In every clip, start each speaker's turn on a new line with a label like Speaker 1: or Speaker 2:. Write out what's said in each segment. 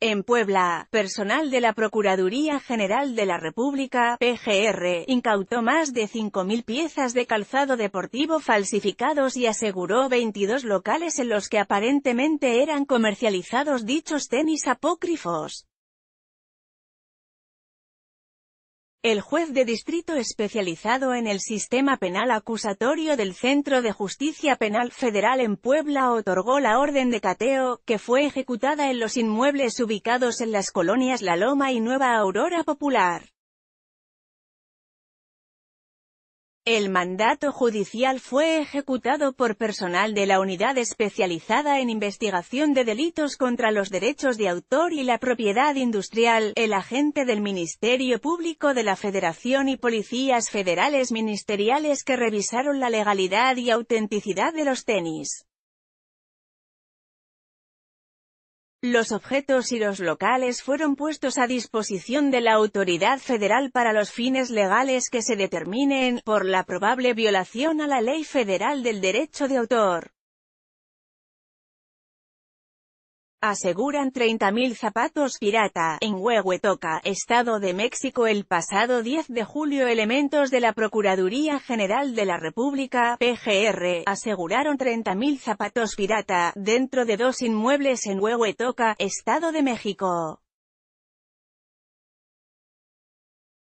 Speaker 1: En Puebla, personal de la Procuraduría General de la República, PGR, incautó más de 5.000 piezas de calzado deportivo falsificados y aseguró 22 locales en los que aparentemente eran comercializados dichos tenis apócrifos. El juez de distrito especializado en el sistema penal acusatorio del Centro de Justicia Penal Federal en Puebla otorgó la orden de cateo, que fue ejecutada en los inmuebles ubicados en las colonias La Loma y Nueva Aurora Popular. El mandato judicial fue ejecutado por personal de la Unidad Especializada en Investigación de Delitos contra los Derechos de Autor y la Propiedad Industrial, el agente del Ministerio Público de la Federación y policías federales ministeriales que revisaron la legalidad y autenticidad de los tenis. Los objetos y los locales fueron puestos a disposición de la autoridad federal para los fines legales que se determinen, por la probable violación a la ley federal del derecho de autor. Aseguran 30.000 zapatos pirata, en Huehuetoca, Estado de México El pasado 10 de julio elementos de la Procuraduría General de la República, PGR, aseguraron 30.000 zapatos pirata, dentro de dos inmuebles en Huehuetoca, Estado de México.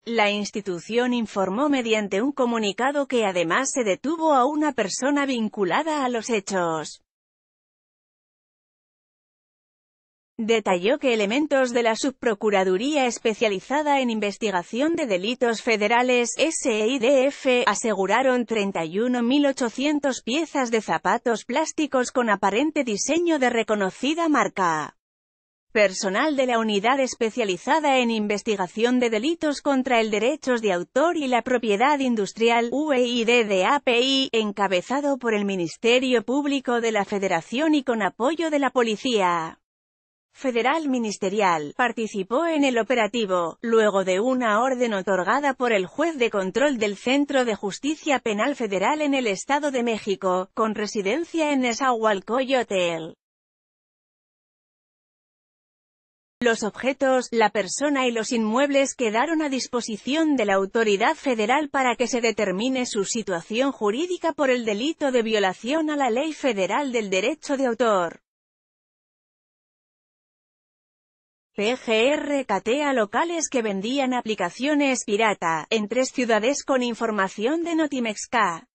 Speaker 1: La institución informó mediante un comunicado que además se detuvo a una persona vinculada a los hechos. Detalló que elementos de la Subprocuraduría Especializada en Investigación de Delitos Federales, SIDF, aseguraron 31.800 piezas de zapatos plásticos con aparente diseño de reconocida marca. Personal de la Unidad Especializada en Investigación de Delitos contra el Derechos de Autor y la Propiedad Industrial, API, e encabezado por el Ministerio Público de la Federación y con apoyo de la Policía federal ministerial, participó en el operativo, luego de una orden otorgada por el juez de control del Centro de Justicia Penal Federal en el Estado de México, con residencia en Hotel. Los objetos, la persona y los inmuebles quedaron a disposición de la autoridad federal para que se determine su situación jurídica por el delito de violación a la ley federal del derecho de autor. PGR catea locales que vendían aplicaciones pirata, en tres ciudades con información de Notimexca.